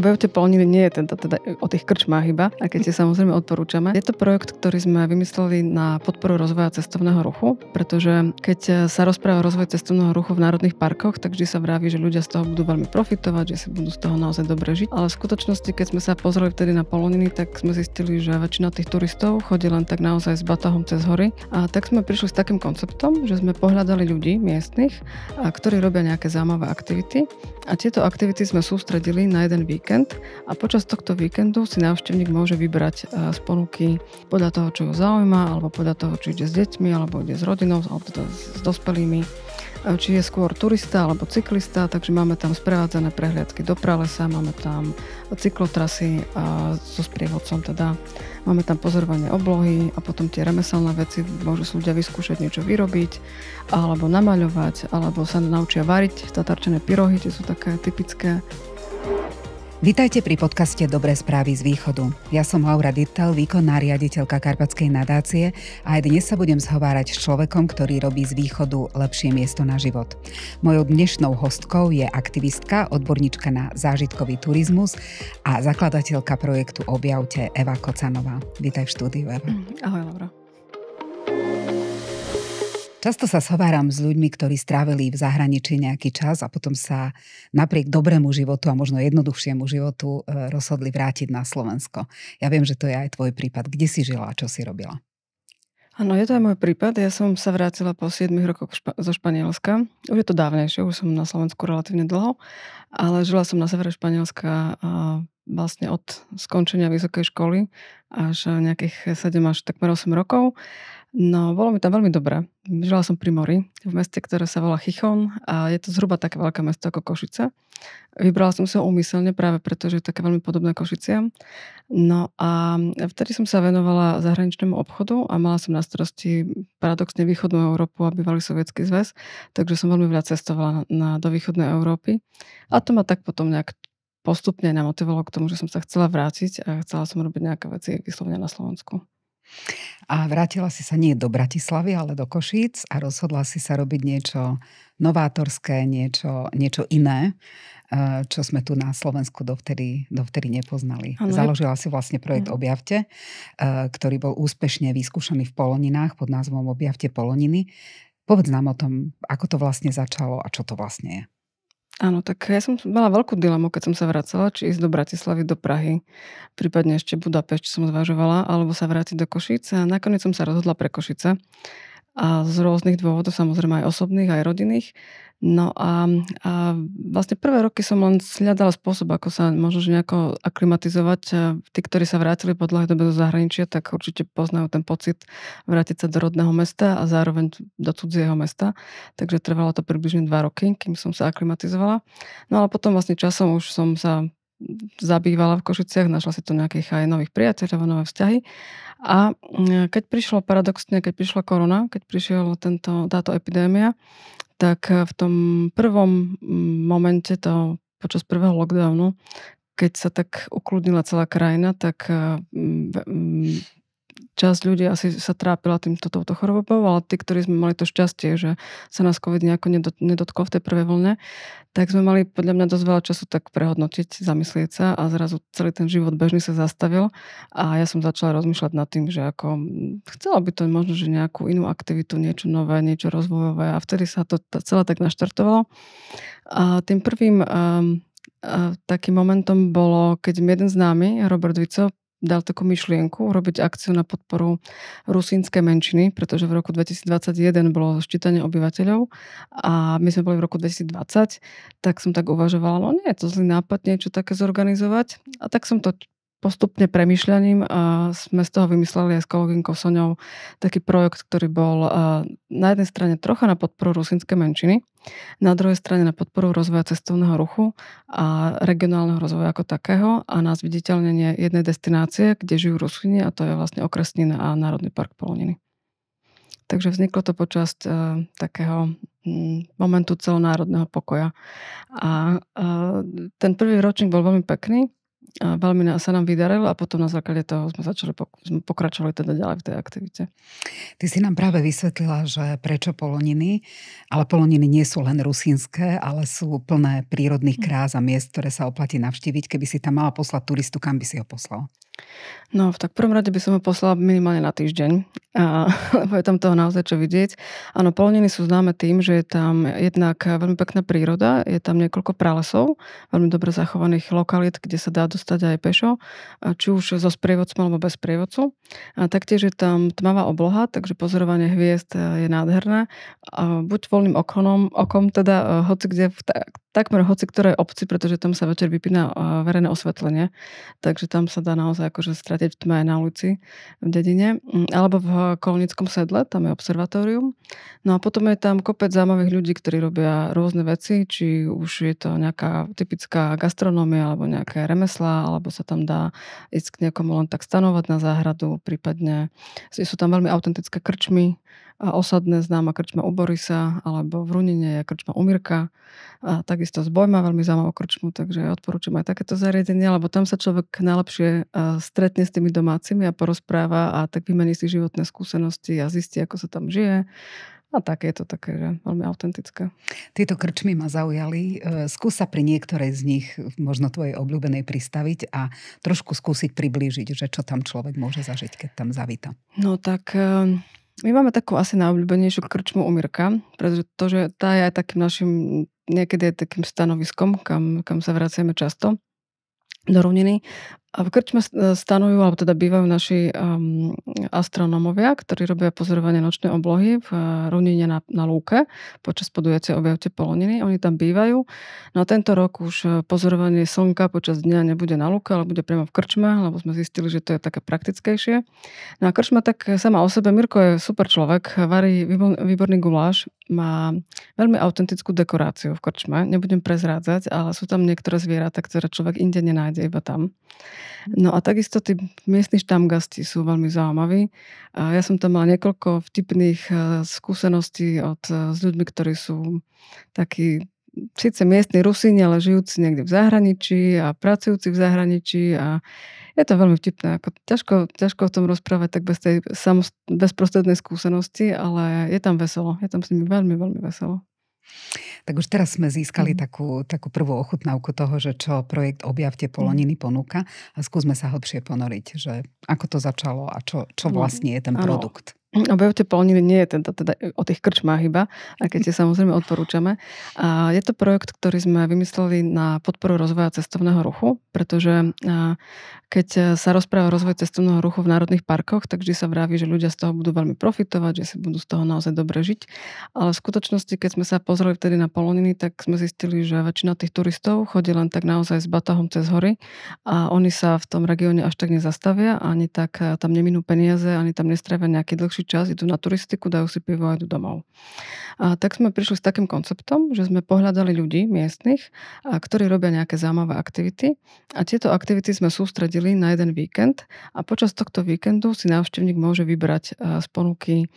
Obehujte polniny nie je tento, teda o tých krčmách iba, a keď tie samozrejme odporúčame. Je to projekt, ktorý sme vymysleli na podporu rozvoja cestovného ruchu, pretože keď sa rozpráva rozvoj cestovného ruchu v národných parkoch, tak vždy sa vraví, že ľudia z toho budú veľmi profitovať, že si budú z toho naozaj dobre žiť. Ale v skutočnosti, keď sme sa pozreli vtedy na polniny, tak sme zistili, že väčšina tých turistov chodí len tak naozaj s batohom cez hory. A tak sme prišli s takým konceptom, že sme pohľadali ľudí miestnych, ktorí robia nejaké zaujímavé aktivity a tieto aktivity sme sústredili na jeden víkend a počas tohto víkendu si návštevník môže vybrať e, z ponuky podľa toho, čo ho zaujíma, alebo podľa toho, či ide s deťmi, alebo ide s rodinou, alebo teda s dospelými E, či je skôr turista alebo cyklista, takže máme tam sprevádzané prehliadky do pralesa, máme tam cyklotrasy a e, so sprievodcom teda. Máme tam pozorovanie oblohy a potom tie remeselné veci, môžu si ľudia vyskúšať niečo vyrobiť alebo namaľovať, alebo sa naučia variť tatarčené pyrohy, tie sú také typické Vítajte pri podcaste Dobré správy z východu. Ja som Laura Dittal, výkonná riaditeľka Karpatskej nadácie a aj dnes sa budem zhovárať s človekom, ktorý robí z východu lepšie miesto na život. Mojou dnešnou hostkou je aktivistka, odborníčka na zážitkový turizmus a zakladateľka projektu Objavte Eva Kocanová. Vítaj v štúdiu, Eva. Mhm, ahoj, Laura. Často sa sováram s ľuďmi, ktorí strávili v zahraničí nejaký čas a potom sa napriek dobrému životu a možno jednoduchšiemu životu e, rozhodli vrátiť na Slovensko. Ja viem, že to je aj tvoj prípad. Kde si žila a čo si robila? Áno, je to aj môj prípad. Ja som sa vrátila po 7 rokoch špa- zo Španielska. Už je to dávnejšie, už som na Slovensku relatívne dlho, ale žila som na severe Španielska a vlastne od skončenia vysokej školy až nejakých 7 až takmer 8 rokov. No, bolo mi tam veľmi dobré. Žila som pri mori, v meste, ktoré sa volá Chichon a je to zhruba také veľké mesto ako Košice. Vybrala som sa ho úmyselne práve preto, že je také veľmi podobné Košice. No a vtedy som sa venovala zahraničnému obchodu a mala som na starosti paradoxne východnú Európu a bývalý sovietský zväz, takže som veľmi veľa cestovala na, na, do východnej Európy. A to ma tak potom nejak postupne namotivovalo k tomu, že som sa chcela vrátiť a chcela som robiť nejaké veci vyslovne na Slovensku. A vrátila si sa nie do Bratislavy, ale do Košíc a rozhodla si sa robiť niečo novátorské, niečo, niečo iné, eh, čo sme tu na Slovensku dovtedy, dovtedy nepoznali. Ano, Založila si vlastne projekt ano. Objavte, eh, ktorý bol úspešne vyskúšaný v Poloninách pod názvom Objavte Poloniny. Povedz nám o tom, ako to vlastne začalo a čo to vlastne je. Áno, tak ja som mala veľkú dilemu, keď som sa vracala, či ísť do Bratislavy, do Prahy, prípadne ešte Budapešť som zvažovala, alebo sa vrátiť do Košice a nakoniec som sa rozhodla pre Košice a z rôznych dôvodov, samozrejme aj osobných, aj rodinných. No a, a vlastne prvé roky som len sľadala spôsob, ako sa možno nejako aklimatizovať. Tí, ktorí sa vrátili po dlhé dobe do zahraničia, tak určite poznajú ten pocit vrátiť sa do rodného mesta a zároveň do cudzieho mesta. Takže trvalo to približne dva roky, kým som sa aklimatizovala. No a potom vlastne časom už som sa zabývala v Košiciach, našla si tu nejakých aj nových priateľov, nové vzťahy. A e, keď prišlo paradoxne, keď prišla korona, keď prišiel tento, táto epidémia, tak e, v tom prvom mm, momente, to počas prvého lockdownu, keď sa tak ukludnila celá krajina, tak e, časť ľudí asi sa trápila týmto touto chorobou, ale tí, ktorí sme mali to šťastie, že sa nás COVID nejako nedotkol v tej prvej vlne, tak sme mali podľa mňa dosť veľa času tak prehodnotiť, zamyslieť sa a zrazu celý ten život bežný sa zastavil a ja som začala rozmýšľať nad tým, že ako chcela by to možno, že nejakú inú aktivitu, niečo nové, niečo rozvojové a vtedy sa to celé tak naštartovalo. A tým prvým um, takým momentom bolo, keď mi jeden známy, Robert Vico, dal takú myšlienku robiť akciu na podporu rusínskej menšiny, pretože v roku 2021 bolo ščítanie obyvateľov a my sme boli v roku 2020, tak som tak uvažovala, no nie, je to zlý nápad niečo také zorganizovať. A tak som to postupne premyšľaním a sme z toho vymysleli aj s kolegynkou Soňou taký projekt, ktorý bol na jednej strane trocha na podporu rusinskej menšiny, na druhej strane na podporu rozvoja cestovného ruchu a regionálneho rozvoja ako takého a na zviditeľnenie jednej destinácie, kde žijú Rusini a to je vlastne okresnina a Národný park Poloniny. Takže vzniklo to počas uh, takého mm, momentu celonárodného pokoja. A uh, ten prvý ročník bol veľmi pekný a veľmi sa nám vydarilo a potom na základe toho sme začali pokračovali teda ďalej v tej aktivite. Ty si nám práve vysvetlila, že prečo poloniny, ale poloniny nie sú len rusínske, ale sú plné prírodných hm. krás a miest, ktoré sa oplatí navštíviť. Keby si tam mala poslať turistu, kam by si ho poslal? No, tak v prvom rade by som ho poslala minimálne na týždeň, a, lebo je tam toho naozaj čo vidieť. Áno, polniny sú známe tým, že je tam jednak veľmi pekná príroda, je tam niekoľko pralesov, veľmi dobre zachovaných lokalít, kde sa dá dostať aj pešo, či už so sprievodcom alebo bez sprievodcu. A taktiež je tam tmavá obloha, takže pozorovanie hviezd e, je nádherné. A buď voľným okonom, okom, teda e, hoci kde, takmer hoci ktoré obci, pretože tam sa večer vypína e, verejné osvetlenie, takže tam sa dá naozaj akože stratiť v tme aj na ulici v dedine. Mm, alebo v Kolnickom sedle, tam je observatórium. No a potom je tam kopec zaujímavých ľudí, ktorí robia rôzne veci, či už je to nejaká typická gastronómia alebo nejaké remeslá, alebo sa tam dá ísť k niekomu len tak stanovať na záhradu, prípadne sú tam veľmi autentické krčmy, a osadné známa krčma u Borisa, alebo v Runine je krčma Mirka. A takisto zboj má veľmi zaujímavú krčmu, takže odporúčam aj takéto zariadenie, lebo tam sa človek najlepšie e, stretne s tými domácimi a porozpráva a tak vymení si životné skúsenosti a zistí, ako sa tam žije. A tak je to také, že veľmi autentické. Tieto krčmy ma zaujali. E, skús sa pri niektorej z nich, možno tvojej obľúbenej, pristaviť a trošku skúsiť priblížiť, že čo tam človek môže zažiť, keď tam zavíta. No tak e, my máme takú asi najobľúbenejšiu krčmu Umirka, pretože tá je aj takým našim, niekedy aj takým stanoviskom, kam, kam sa vraciame často do rovniny. A v krčme e, stanujú, alebo teda bývajú naši um, astronómovia, ktorí robia pozorovanie nočnej oblohy v uh, e, Runine na, na Lúke počas podujacej objavte poloniny. Oni tam bývajú. No a tento rok už e, pozorovanie slnka počas dňa nebude na Lúke, ale bude priamo v krčme, lebo sme zistili, že to je také praktickejšie. No a krčma tak sama o sebe. Mirko je super človek, varí výborný guláš, má veľmi autentickú dekoráciu v krčme. Nebudem prezrádzať, ale sú tam niektoré zvieratá, ktoré človek inde nenájde, iba tam. No a takisto tí miestni štamgasti sú veľmi zaujímaví. Ja som tam mala niekoľko vtipných e, skúseností od, e, s ľuďmi, ktorí sú takí síce miestni Rusíni, ale žijúci niekde v zahraničí a pracujúci v zahraničí a je to veľmi vtipné. Ako ťažko, ťažko o tom rozprávať tak bez tej samost- bezprostrednej skúsenosti, ale je tam veselo. Je tam s nimi veľmi, veľmi veselo. Tak už teraz sme získali mm. takú, takú prvú ochutnávku toho, že čo projekt Objavte poloniny mm. ponúka a skúsme sa hlbšie ponoriť, že ako to začalo a čo, čo mhm. vlastne je ten mm-hmm. produkt. Objavte polniny nie je teda, teda o tých krčmách iba, a keď tie samozrejme odporúčame. A je to projekt, ktorý sme vymysleli na podporu rozvoja cestovného ruchu, pretože keď sa rozpráva o rozvoji cestovného ruchu v národných parkoch, tak vždy sa vraví, že ľudia z toho budú veľmi profitovať, že si budú z toho naozaj dobre žiť. Ale v skutočnosti, keď sme sa pozreli vtedy na poloniny, tak sme zistili, že väčšina tých turistov chodí len tak naozaj s batohom cez hory a oni sa v tom regióne až tak nezastavia, ani tak e, tam neminú peniaze, ani tam nestrávia nejaký dlhší dlhší čas, idú na turistiku, dajú si pivo a idú domov. A tak sme prišli s takým konceptom, že sme pohľadali ľudí miestnych, a ktorí robia nejaké zaujímavé aktivity a tieto aktivity sme sústredili na jeden víkend a počas tohto víkendu si návštevník môže vybrať z ponuky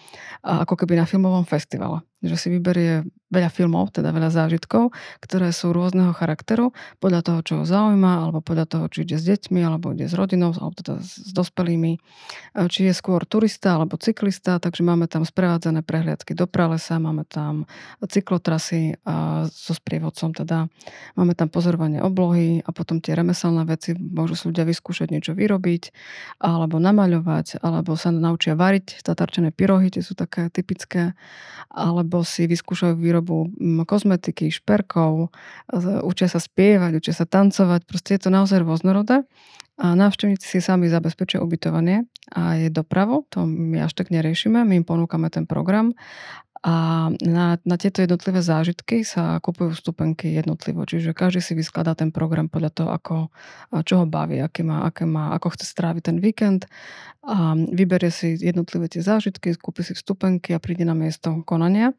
ako keby na filmovom festivale že si vyberie veľa filmov, teda veľa zážitkov, ktoré sú rôzneho charakteru, podľa toho, čo ho zaujíma, alebo podľa toho, či ide s deťmi, alebo ide s rodinou, alebo teda s dospelými, e, či je skôr turista alebo cyklista, takže máme tam sprevádzané prehliadky do pralesa, máme tam cyklotrasy a e, so sprievodcom, teda máme tam pozorovanie oblohy a potom tie remeselné veci, môžu si ľudia vyskúšať niečo vyrobiť, alebo namaľovať, alebo sa naučia variť tatarčené pyrohy, tie sú také typické, alebo alebo si vyskúšajú výrobu mm, kozmetiky, šperkov, učia sa spievať, učia sa tancovať, proste je to naozaj rôznorodé. A návštevníci si sami zabezpečia ubytovanie a je dopravo, to my až tak neriešime, my im ponúkame ten program a na, na tieto jednotlivé zážitky sa kupujú vstupenky jednotlivo, čiže každý si vyskladá ten program podľa toho, ako, čo ho baví, aké má, aké má, ako chce stráviť ten víkend. A vyberie si jednotlivé tie zážitky, kúpi si vstupenky a príde na miesto konania.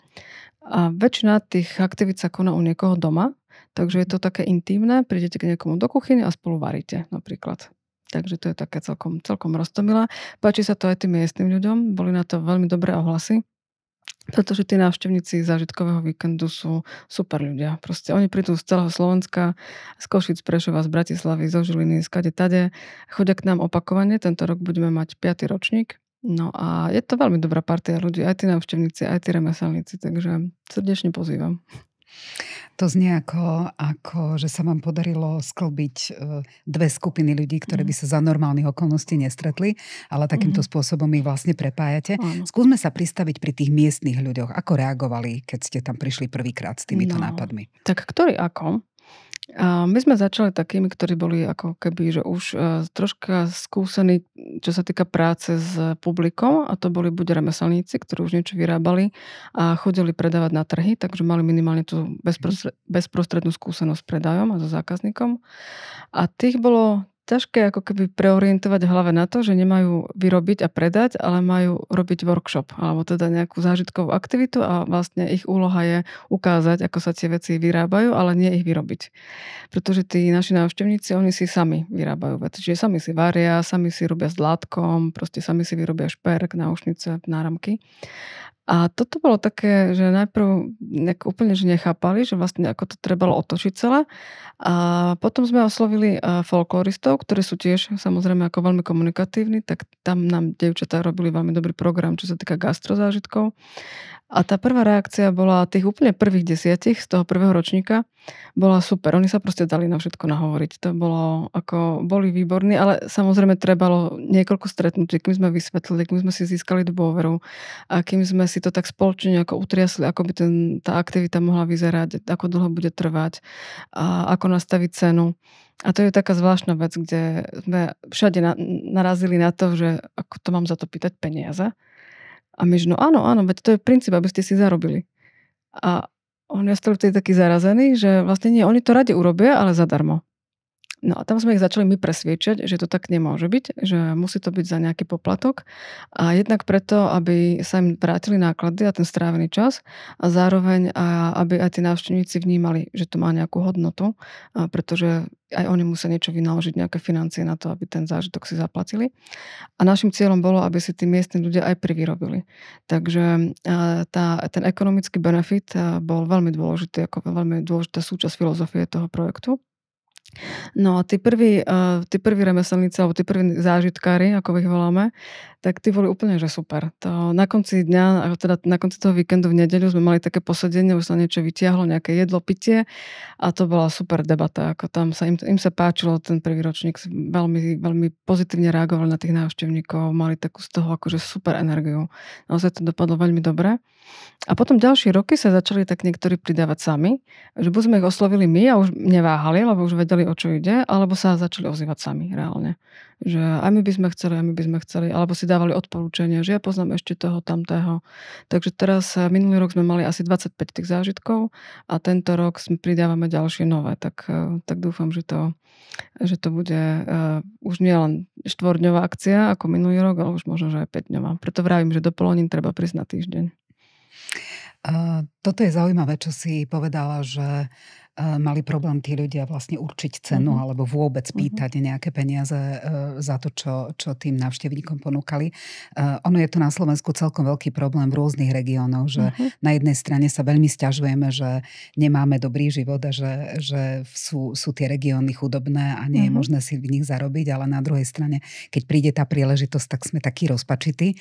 A väčšina tých aktivít sa koná u niekoho doma, takže je to také intimné, prídete k niekomu do kuchyne a spolu varíte napríklad. Takže to je také celkom, celkom roztomilé. Páči sa to aj tým miestnym ľuďom, boli na to veľmi dobré ohlasy pretože tí návštevníci zážitkového víkendu sú super ľudia. Proste oni prídu z celého Slovenska, z Košic, Prešova, z Bratislavy, zo Žiliny, z kade tade. Chodia k nám opakovane. Tento rok budeme mať 5. ročník. No a je to veľmi dobrá partia ľudí, aj tí návštevníci, aj tí remeselníci, takže srdečne pozývam. To znie ako, ako, že sa vám podarilo sklbiť e, dve skupiny ľudí, ktoré mhm. by sa za normálnych okolností nestretli, ale takýmto mhm. spôsobom ich vlastne prepájate. Áno. Skúsme sa pristaviť pri tých miestnych ľuďoch. Ako reagovali, keď ste tam prišli prvýkrát s týmito no, nápadmi? Tak ktorý ako? A my sme začali takými, ktorí boli ako keby, že už e, troška skúsení, čo sa týka práce s publikom a to boli buď remeselníci, ktorí už niečo vyrábali a chodili predávať na trhy, takže mali minimálne tú mhm. bezprostrednú skúsenosť s predajom a so zákazníkom. A tých bolo ťažké ako keby preorientovať hlave na to, že nemajú vyrobiť a predať, ale majú robiť workshop alebo teda nejakú zážitkovú aktivitu a vlastne ich úloha je ukázať, ako sa tie veci vyrábajú, ale nie ich vyrobiť. Pretože tí naši návštevníci, oni si sami vyrábajú veci. Čiže sami si varia, sami si robia s látkom, proste sami si vyrobia šperk, náušnice, náramky. A toto bolo také, že najprv nejak úplne že nechápali, že vlastne ako to trebalo otočiť celé. A potom sme oslovili e, folkloristov, ktorí sú tiež samozrejme ako veľmi komunikatívni, tak tam nám devčatá robili veľmi dobrý program, čo sa týka gastrozážitkov. A tá prvá reakcia bola tých úplne prvých desiatich z toho prvého ročníka bola super. Oni sa proste dali na všetko nahovoriť. To bolo, ako boli výborní, ale samozrejme trebalo niekoľko stretnutí, kým sme vysvetlili, kým sme si získali dôveru a kým sme si to tak spoločne ako utriasli, ako by ten, tá aktivita mohla vyzerať, ako dlho bude trvať a ako nastaviť cenu. A to je taká zvláštna vec, kde sme všade na, narazili na to, že ako to mám za to pýtať peniaze a my že no áno, áno, veď to je princíp, aby ste si zarobili. A on je ja vtedy taký zarazený, že vlastne nie, oni to radi urobia, ale zadarmo. No a tam sme ich začali my presviečať, že to tak nemôže byť, že musí to byť za nejaký poplatok. A jednak preto, aby sa im vrátili náklady a ten strávený čas a zároveň, a aby aj tí návštevníci vnímali, že to má nejakú hodnotu, a pretože aj oni musia niečo vynaložiť, nejaké financie na to, aby ten zážitok si zaplatili. A našim cieľom bolo, aby si tí miestni ľudia aj privyrobili. Takže tá, ten ekonomický benefit bol veľmi dôležitý, ako veľmi dôležitá súčasť filozofie toho projektu. No a tí prví, uh, tí prví remeselníci, alebo tí prví zážitkári, ako ich voláme, tak tí boli úplne, že super. To na konci dňa, teda na konci toho víkendu v nedeľu sme mali také posedenie, už sa niečo vytiahlo, nejaké jedlo, pitie a to bola super debata. Ako tam sa im, im sa páčilo ten prvý ročník, veľmi, veľmi pozitívne reagovali na tých návštevníkov, mali takú z toho akože super energiu. Naozaj to dopadlo veľmi dobre. A potom ďalšie roky sa začali tak niektorí pridávať sami, že buď sme ich oslovili my a už neváhali, lebo už vedeli, o čo ide, alebo sa začali ozývať sami reálne. Že aj my by sme chceli, aj my by sme chceli, alebo si dávali odporúčania, že ja poznám ešte toho, tamtého. Takže teraz eh, minulý rok sme mali asi 25 tých zážitkov a tento rok pridávame ďalšie nové, tak, eh, tak dúfam, že to, že to bude uh, už nielen štvordňová akcia ako minulý rok, ale už možno, že aj 5 dňová. Preto vravím, že do Polonín treba prísť na týždeň. Toto je zaujímavé, čo si povedala, že e, mali problém tí ľudia vlastne určiť cenu mm-hmm. alebo vôbec mm-hmm. pýtať mm-hmm. nejaké peniaze e, za to, čo, čo tým návštevníkom ponúkali. E, ono je to na Slovensku celkom veľký problém v rôznych regiónoch, že mm-hmm. na jednej strane sa veľmi stiažujeme, že nemáme dobrý život a že, že sú, sú tie regióny chudobné a nie je mm-hmm. možné si v nich zarobiť, ale na druhej strane, keď príde tá príležitosť, tak sme takí rozpačití.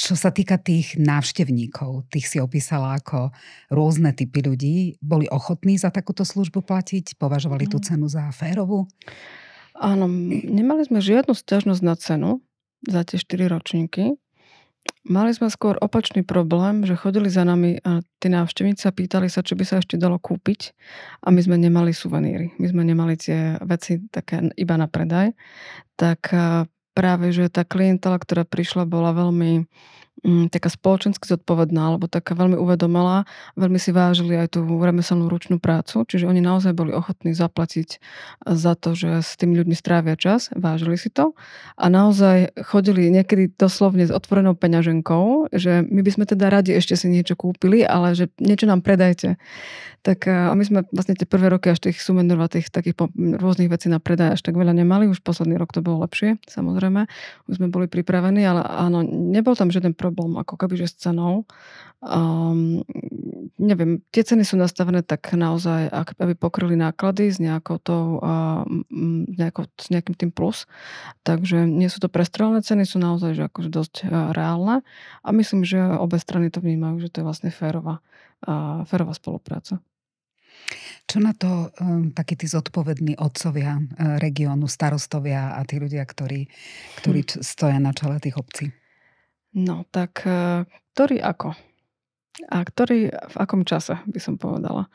Čo sa týka tých návštevníkov, tých si opísala ako rôzne typy ľudí, boli ochotní za takúto službu platiť? Považovali tú mm. cenu za férovú? Áno, nemali sme žiadnu stiažnosť na cenu za tie 4 ročníky. Mali sme skôr opačný problém, že chodili za nami a tí návštevníci a pýtali sa, či by sa ešte dalo kúpiť a my sme nemali suveníry. My sme nemali tie veci také iba na predaj. Tak práve, že tá klientela, ktorá prišla, bola veľmi mm, taká spoločensky zodpovedná, alebo taká veľmi uvedomelá, veľmi si vážili aj tú remeselnú ručnú prácu, čiže oni naozaj boli ochotní zaplatiť za to, že s tými ľuďmi strávia čas, vážili si to a naozaj chodili niekedy doslovne s otvorenou peňaženkou, že my by sme teda radi ešte si niečo kúpili, ale že niečo nám predajte. Tak eh, a my sme vlastne tie prvé roky až tých sumenovatých takých rôznych vecí na predaj až tak veľa nemali. Už posledný rok to bolo lepšie, samozrejme. Už sme boli pripravení, ale áno, nebol tam žiaden problém ako keby, že s cenou. Um, neviem, tie ceny sú nastavené tak naozaj, aby pokryli náklady s nejakou tou, uh, nejakou, s nejakým tým plus. Takže nie sú to prestrelné ceny, sú naozaj že akože dosť uh, reálne a myslím, že obe strany to vnímajú, že to je vlastne férová, uh, férová spolupráca. Čo na to um, takí tí zodpovední odcovia uh, regiónu, starostovia a tí ľudia, ktorí, ktorí hm. stoja na čele tých obcí? No tak, uh, ktorý ako? A ktorý, v akom čase by som povedala.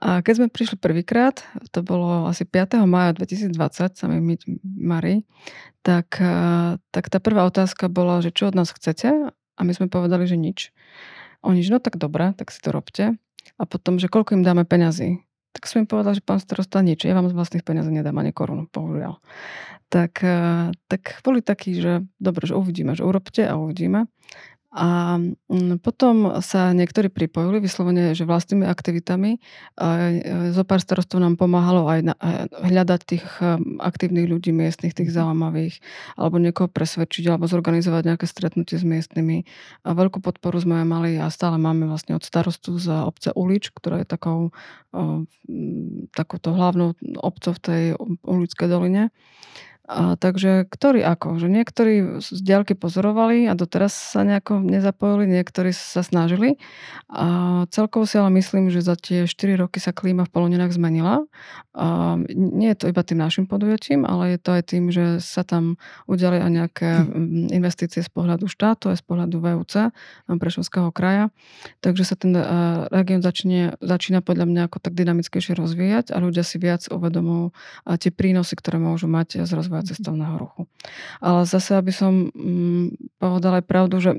A keď sme prišli prvýkrát, to bolo asi 5. maja 2020, sa mi Mari, tak, uh, tak tá prvá otázka bola, že čo od nás chcete? A my sme povedali, že nič. Oni, že no tak dobre, tak si to robte. A potom, že koľko im dáme peňazí. Tak som im povedal, že pán starosta, nič, ja vám z vlastných peniazí nedám ani korunu, bohužiaľ. Tak, eh, tak boli takí, že dobre, že uvidíme, že urobte a uvidíme. A mm, potom sa niektorí pripojili vyslovene, že vlastnými aktivitami. E, zo pár starostov nám pomáhalo aj na, e, hľadať tých e, aktívnych ľudí miestnych, tých mhm. zaujímavých, alebo niekoho presvedčiť, alebo zorganizovať nejaké stretnutie s miestnymi. A veľkú podporu sme mali a stále máme vlastne od starostu z obce Ulič, ktorá je takou, takouto hlavnou obcov v tej ulickej doline. A takže ktorí ako? Že niektorí z diaľky pozorovali a doteraz sa nejako nezapojili, niektorí sa snažili. A celkovo si ale myslím, že za tie 4 roky sa klíma v Polonenách zmenila. A nie je to iba tým našim podujatím, ale je to aj tým, že sa tam udiali aj nejaké hm. investície z pohľadu štátu, aj z pohľadu VUC Prešovského kraja. Takže sa ten e, región začne, začína podľa mňa ako tak dynamickejšie rozvíjať a ľudia si viac uvedomujú e, tie prínosy, ktoré môžu mať z rozvoja rozvoja cestovného ruchu. Ale zase, aby som mm, povedala aj pravdu, že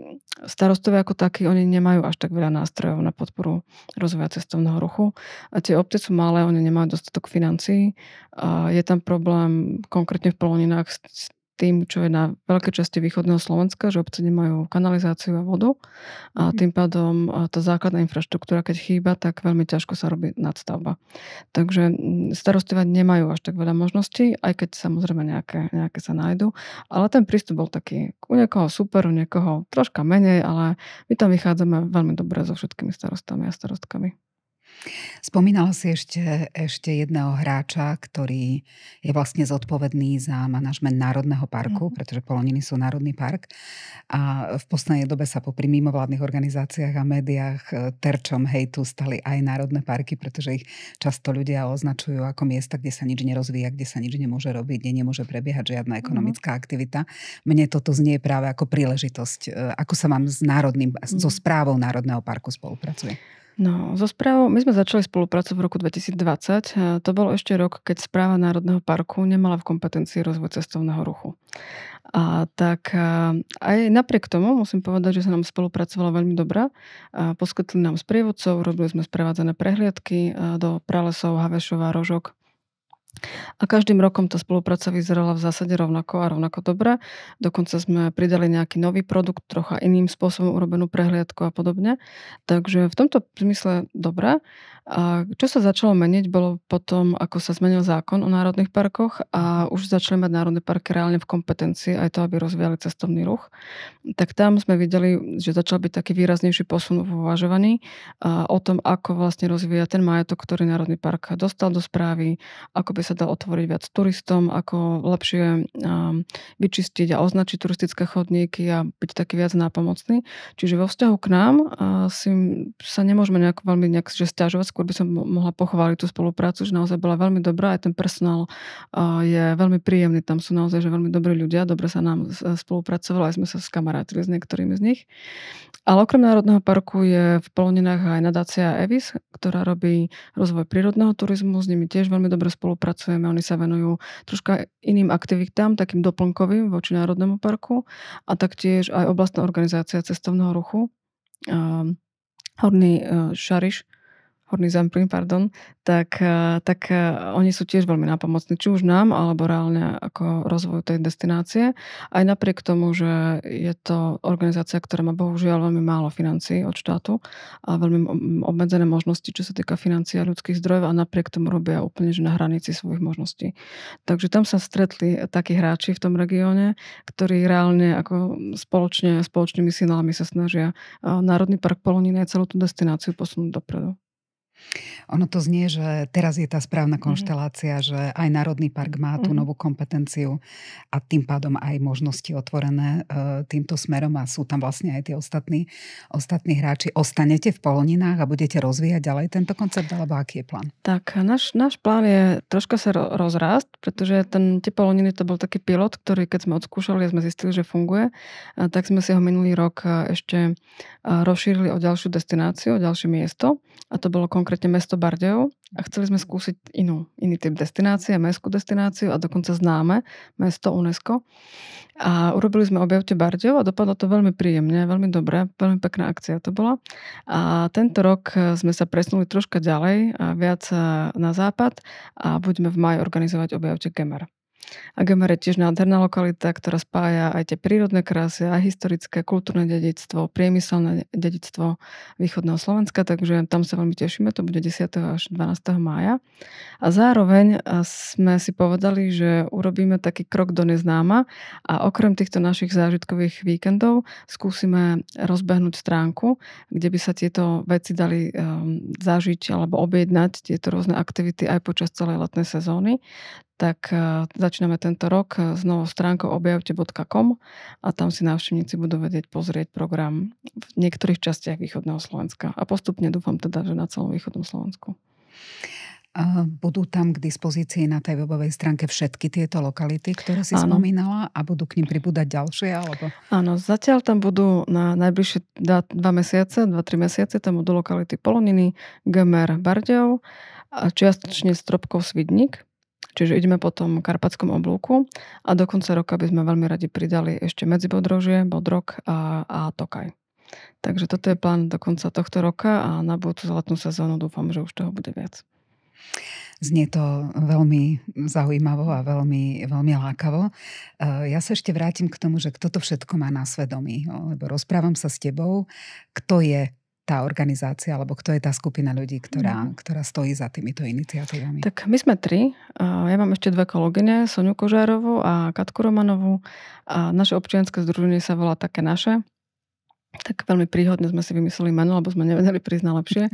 starostovia ako takí, oni nemajú až tak veľa nástrojov na podporu rozvoja cestovného ruchu. A tie obce sú malé, oni nemajú dostatok financií. A je tam problém konkrétne v Polonínach s tým, čo je na veľkej časti východného Slovenska, že obce nemajú kanalizáciu a vodu a mhm. tým pádom tá základná infraštruktúra, keď chýba, tak veľmi ťažko sa robí nadstavba. Takže mm, starostovia nemajú až tak veľa možností, aj keď samozrejme nejaké, nejaké sa nájdú, ale ten prístup bol taký u niekoho super, u niekoho troška menej, ale my tam vychádzame veľmi dobre so všetkými starostami a starostkami. Spomínal si ešte, ešte jedného hráča, ktorý je vlastne zodpovedný za manažment Národného parku, mm-hmm. pretože Poloniny sú Národný park. A v poslednej dobe sa popri mimovládnych organizáciách a médiách e, terčom hejtu stali aj Národné parky, pretože ich často ľudia označujú ako miesta, kde sa nič nerozvíja, kde sa nič nemôže robiť, kde nemôže prebiehať žiadna mhm. ekonomická mm-hmm. aktivita. Mne toto znie práve ako príležitosť. E, ako sa vám s, národným, mm-hmm. so mhm. správou Národného parku spolupracuje? No, so správou, my sme začali spoluprácu v roku 2020. E, to bol ešte rok, keď správa Národného parku nemala v kompetencii rozvoj cestovného ruchu. A tak e, aj napriek tomu musím povedať, že sa nám spolupracovala veľmi dobrá. E, poskytli nám sprievodcov, robili sme sprevádzane prehliadky do pralesov, Havešova, Rožok a každým rokom tá spolupráca vyzerala v zásade rovnako a rovnako dobre. Dokonca sme pridali nejaký nový produkt, trocha iným spôsobom urobenú prehliadku a podobne. Takže v tomto zmysle dobré. A čo sa začalo meniť, bolo potom, ako sa zmenil zákon o národných parkoch a už začali mať národné parky reálne v kompetencii aj to, aby rozvíjali cestovný ruch. Tak tam sme videli, že začal byť taký výraznejší posun v uvažovaní a o tom, ako vlastne rozvíja ten majetok, ktorý Národný park dostal do správy, ako by sa dal otvoriť viac turistom, ako lepšie vyčistiť a označiť turistické chodníky a byť taký viac nápomocný. Čiže vo vzťahu k nám si, sa nemôžeme nejak veľmi nejak, že stiažovať skôr by som mohla pochváliť tú spoluprácu, že naozaj bola veľmi dobrá, aj ten personál je veľmi príjemný, tam sú naozaj že veľmi dobrí ľudia, dobre sa nám spolupracovalo, aj sme sa skamarátili s niektorými z nich. Ale okrem Národného parku je v Poloninách aj nadácia EVIS, ktorá robí rozvoj prírodného turizmu, s nimi tiež veľmi dobre spolupracujeme, oni sa venujú troška iným aktivitám, takým doplnkovým voči Národnému parku a taktiež aj oblastná organizácia cestovného ruchu, Horný Šariš, Horný zemplín, pardon, tak, eh, tak eh, oni sú tiež veľmi napomocní, či už nám, alebo reálne ako rozvoju tej destinácie. Aj napriek tomu, že je to organizácia, ktorá má bohužiaľ veľmi málo financií od štátu a veľmi obmedzené možnosti, čo sa týka financií a ľudských zdrojov a napriek tomu robia úplne že na hranici svojich možností. Takže tam sa stretli takí hráči v tom regióne, ktorí reálne ako spoločne, spoločnými synálmi sa snažia eh, Národný park Polonina a celú tú destináciu posunúť dopredu. Ono to znie, že teraz je tá správna mhm. konštelácia, mm-hmm. že aj Národný park má tú mm-hmm. novú kompetenciu a tým pádom aj možnosti otvorené e, týmto smerom a sú tam vlastne aj tí ostatní, ostatní hráči. Ostanete v Poloninách a budete rozvíjať ďalej tento koncept, alebo aký je plán? Tak, náš, náš plán je troška sa rozrast, pretože ten, tie Poloniny to bol taký pilot, ktorý keď sme odskúšali a sme zistili, že funguje, tak sme si ho minulý rok e, ešte e, rozšírili o ďalšiu destináciu, o ďalšie miesto a to bolo konkrétne konkrétne mesto Bardejov a chceli sme skúsiť inú, iný typ destinácie, mestskú destináciu a dokonca známe mesto UNESCO. A urobili sme objavte Bardejov a dopadlo to veľmi príjemne, veľmi dobre, veľmi pekná akcia to bola. A tento rok e, sme sa presunuli troška ďalej, viac e, na západ a budeme v maj organizovať objavte Kemer. Agemer je tiež nádherná lokalita, ktorá spája aj tie prírodné krásy, aj historické, kultúrne dedictvo, priemyselné dedictvo východného Slovenska, takže tam sa veľmi tešíme, to bude 10. až 12. mája. A zároveň sme si povedali, že urobíme taký krok do neznáma a okrem týchto našich zážitkových víkendov skúsime rozbehnúť stránku, kde by sa tieto veci dali ehm, zažiť alebo objednať, tieto rôzne aktivity aj počas celej letnej sezóny tak e, začíname tento rok e, s novou stránkou objavte.com a tam si návštevníci budú vedieť pozrieť program v niektorých častiach východného Slovenska. A postupne dúfam teda, že na celom východnom Slovensku. Budú tam k dispozícii na tej webovej stránke všetky tieto lokality, ktoré si Áno. spomínala a budú k nim pribúdať ďalšie? Alebo... Áno, zatiaľ tam budú na najbližšie dva mesiace, dva tri mesiace, tam budú lokality Poloniny, Gemer, Bardejov a čiastočne Stropkov, Svidník. Čiže ideme po tom karpatskom oblúku a do konca roka by sme veľmi radi pridali ešte medzibodrožie, Bodrok a, a Tokaj. Takže toto je plán do konca tohto roka a na budúcu zlatnú sezónu dúfam, že už toho bude viac. Znie to veľmi zaujímavo a veľmi, veľmi lákavo. E, ja sa ešte vrátim k tomu, že kto to všetko má na svedomí, lebo rozprávam sa s tebou, kto je tá organizácia, alebo kto je tá skupina ľudí, ktorá, no. ktorá stojí za týmito iniciatívami? Tak my sme tri. Ja mám ešte dve kolegyne, Soniu Kožárovú a Katku Romanovú. A naše občianske združenie sa volá Také naše tak veľmi príhodne sme si vymysleli meno, lebo sme nevedeli prísť na lepšie.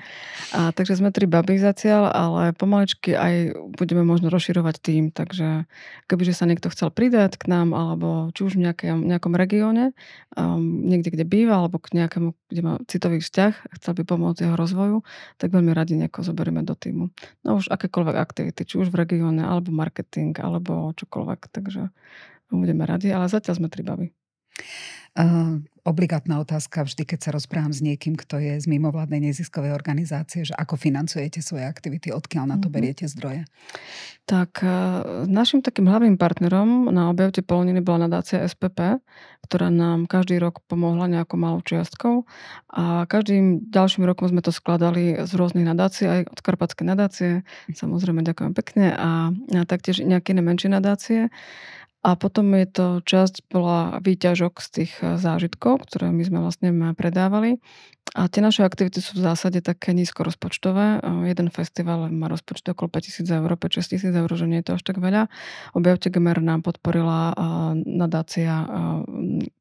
A, takže sme tri baby zatiaľ, ale pomaličky aj budeme možno rozširovať tým, takže kebyže sa niekto chcel pridať k nám, alebo či už v nejakom, nejakom regióne, um, niekde, kde býva, alebo k nejakému, kde má citový vzťah a chcel by pomôcť jeho rozvoju, tak veľmi radi nejako zoberieme do týmu. No už akékoľvek aktivity, či už v regióne, alebo marketing, alebo čokoľvek, takže budeme radi, ale zatiaľ sme tri baby obligátna otázka vždy, keď sa rozprávam s niekým, kto je z mimovládnej neziskovej organizácie, že ako financujete svoje aktivity, odkiaľ na to mhm. beriete zdroje? Tak našim takým hlavným partnerom na objavte polniny bola nadácia SPP, ktorá nám každý rok pomohla nejakou malou čiastkou a každým ďalším rokom sme to skladali z rôznych nadácií, aj od Karpatskej nadácie, mhm. samozrejme ďakujem pekne a, a taktiež nejaké iné menšie nadácie a potom je to časť bola výťažok z tých eh, zážitkov, ktoré my sme vlastne predávali. A tie naše aktivity sú v zásade také nízko rozpočtové. Eh, jeden festival má rozpočet okolo 5000 eur, 6000 eur, že nie je to až tak veľa. Objavte Gemer nám podporila eh, nadácia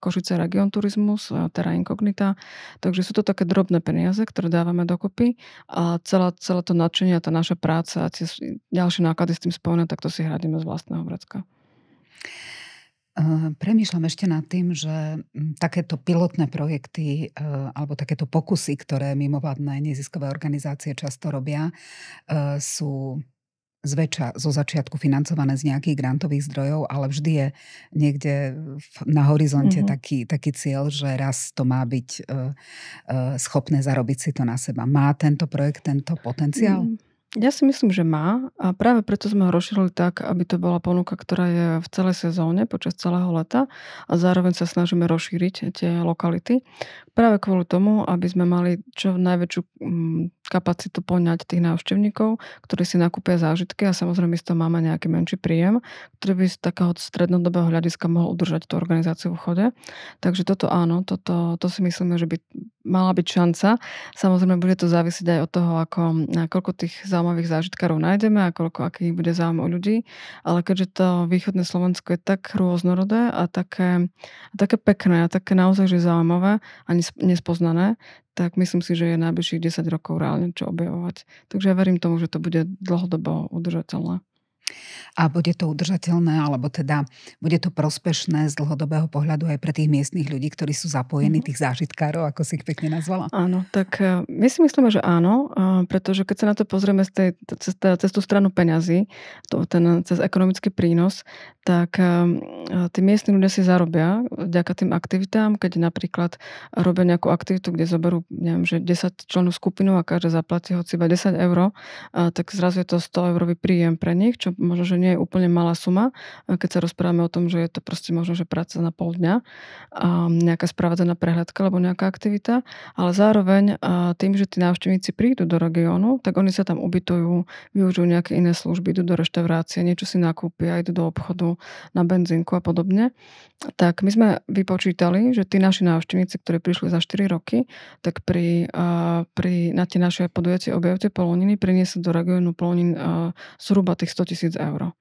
Košice Region Turizmus, Terra Incognita. Takže sú to také drobné peniaze, ktoré dávame dokopy. A celá, celé to nadšenie, tá naša práca a tie ďalšie náklady s tým spojené, tak to si hradíme z vlastného vrecka. Ehm, premýšľam ešte nad tým, že mm, takéto pilotné projekty ehm, alebo takéto pokusy, ktoré mimovládne neziskové organizácie často robia, ehm, sú zväčša zo začiatku financované z nejakých grantových zdrojov, ale vždy je niekde na horizonte mm-hmm. taký, taký cieľ, že raz to má byť schopné zarobiť si to na seba. Má tento projekt tento potenciál? Mm. Ja si myslím, že má a práve preto sme ho rozšírili tak, aby to bola ponuka, ktorá je v celej sezóne počas celého leta a zároveň sa snažíme rozšíriť tie lokality. Práve kvôli tomu, aby sme mali čo najväčšiu mm, kapacitu poňať tých návštevníkov, ktorí si nakúpia zážitky a samozrejme z toho máme nejaký menší príjem, ktorý by z takého strednodobého hľadiska mohol udržať tú organizáciu v chode. Takže toto áno, toto, to si myslíme, že by mala byť šanca. Samozrejme bude to závisieť aj od toho, ako, koľko tých zaujímavých zážitkárov nájdeme a koľko akých bude záujem o ľudí. Ale keďže to východné Slovensko je tak rôznorodé a také, a také pekné a také naozaj že zaujímavé a nespoznané, tak myslím si, že je najbližších 10 rokov reálne čo objavovať. Takže ja verím tomu, že to bude dlhodobo udržateľné a bude to udržateľné, alebo teda bude to prospešné z dlhodobého pohľadu aj pre tých miestnych ľudí, ktorí sú zapojení, mm-hmm. tých zážitkárov, ako si ich pekne nazvala? Áno, tak e, my si myslíme, že áno, e, pretože keď sa na to pozrieme z tej, cez, cez tú stranu peňazí, to, ten, cez ekonomický prínos, tak e, tí miestni ľudia si zarobia vďaka tým aktivitám, keď napríklad robia nejakú aktivitu, kde zoberú, neviem, že 10 členov skupinu a každá zaplatí hoci iba 10 eur, tak zrazu je to 100 eurový príjem pre nich, čo možno, že nie je úplne malá suma, e, keď sa rozprávame o tom, že je to proste možno, že práca na pol dňa, a nejaká spravodzená prehľadka alebo nejaká aktivita, ale zároveň tým, že tí návštevníci prídu do regiónu, tak oni sa tam ubytujú, využijú nejaké iné služby, idú do reštaurácie, niečo si nakúpia, idú do obchodu na benzínku a podobne. Tak my sme vypočítali, že tí naši návštevníci, ktorí prišli za 4 roky, tak pri, pri, na tie naše podujatie objavte poloniny priniesli do regiónu polonín zhruba tých 100 tisíc tysiąc euro.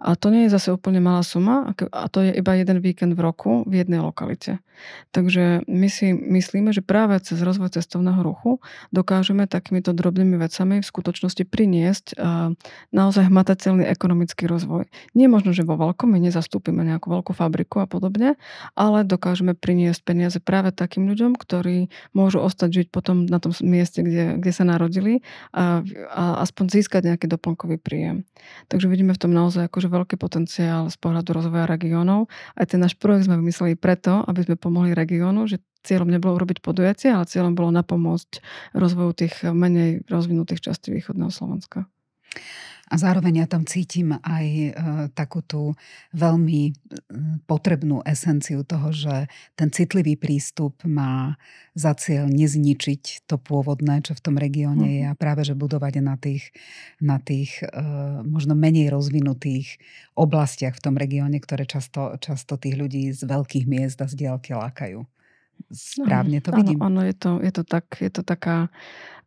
A to nie je zase úplne malá suma a to je iba jeden víkend v roku v jednej lokalite. Takže my si myslíme, že práve cez rozvoj cestovného ruchu dokážeme takýmito drobnými vecami v skutočnosti priniesť eh, naozaj hmatateľný ekonomický rozvoj. Nie možno, že vo veľkom my nezastúpime nejakú veľkú fabriku a podobne, ale dokážeme priniesť peniaze práve takým ľuďom, ktorí môžu ostať žiť potom na tom mieste, kde, kde sa narodili a, a aspoň získať nejaký doplnkový príjem. Takže vidíme v tom naozaj naozaj akože veľký potenciál z pohľadu rozvoja regiónov. Aj ten náš projekt sme vymysleli preto, aby sme pomohli regiónu, že cieľom nebolo urobiť podujatie, ale cieľom bolo napomôcť rozvoju tých menej rozvinutých častí východného Slovenska. A zároveň ja tam cítim aj e, takú tú veľmi e, potrebnú esenciu toho, že ten citlivý prístup má za cieľ nezničiť to pôvodné, čo v tom regióne mm. je mhm. a práve, že budovať na tých, na tých e, možno menej rozvinutých oblastiach v tom regióne, ktoré často, často tých ľudí z veľkých miest a z diálky lákajú správne to vidím. Áno, áno je, to, je to tak, je to taká,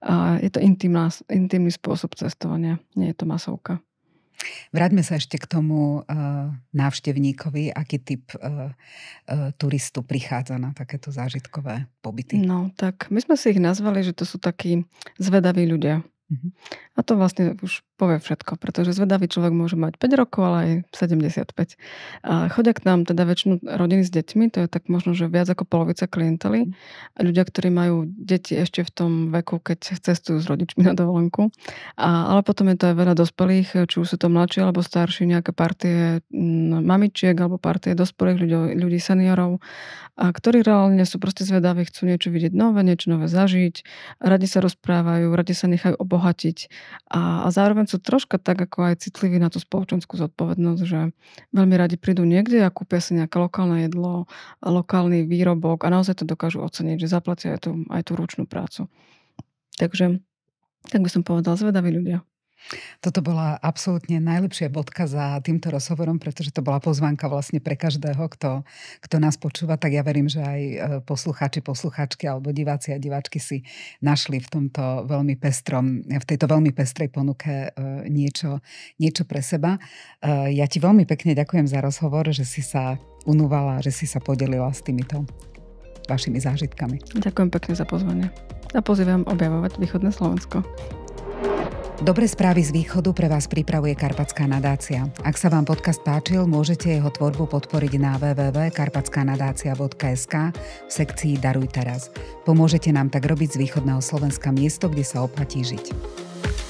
a je to intimná, intimný spôsob cestovania, nie je to masovka. Vráťme sa ešte k tomu uh, návštevníkovi, aký typ uh, uh, turistu prichádza na takéto zážitkové pobyty. No tak, my sme si ich nazvali, že to sú takí zvedaví ľudia. Mhm. A to vlastne už povie všetko, pretože zvedavý človek môže mať 5 rokov, ale aj 75. A chodia k nám teda väčšinu rodín s deťmi, to je tak možno, že viac ako polovica klientely. Mhm. A ľudia, ktorí majú deti ešte v tom veku, keď cestujú s rodičmi na dovolenku. A, ale potom je to aj veľa dospelých, či už sú to mladší alebo starší, nejaké partie mm, mamičiek alebo partie dospelých ľudí, ľudí seniorov, a ktorí reálne sú proste zvedaví, chcú niečo vidieť nové, niečo nové zažiť, radi sa rozprávajú, radi sa nechajú ob obohatiť. A, a zároveň sú troška tak, ako aj citliví na tú spoločenskú zodpovednosť, že veľmi radi prídu niekde a kúpia si nejaké lokálne jedlo, lokálny výrobok a naozaj to dokážu oceniť, že zaplatia aj tú, aj tú ručnú prácu. Takže tak by som povedal, zvedaví ľudia. Toto bola absolútne najlepšia bodka za týmto rozhovorom, pretože to bola pozvanka vlastne pre každého, kto, kto nás počúva. Tak ja verím, že aj e, poslucháči, poslucháčky alebo diváci a diváčky si našli v tomto veľmi pestrom, v tejto veľmi pestrej ponuke e, niečo, niečo pre seba. E, ja ti veľmi pekne ďakujem za rozhovor, že si sa unúvala, že si sa podelila s týmito vašimi zážitkami. Ďakujem pekne za pozvanie a pozývam objavovať východné Slovensko. Dobré správy z východu pre vás pripravuje Karpatská nadácia. Ak sa vám podcast páčil, môžete jeho tvorbu podporiť na www.karpatskanadacia.sk v sekcii Daruj teraz. Pomôžete nám tak robiť z východného Slovenska miesto, kde sa oplatí žiť.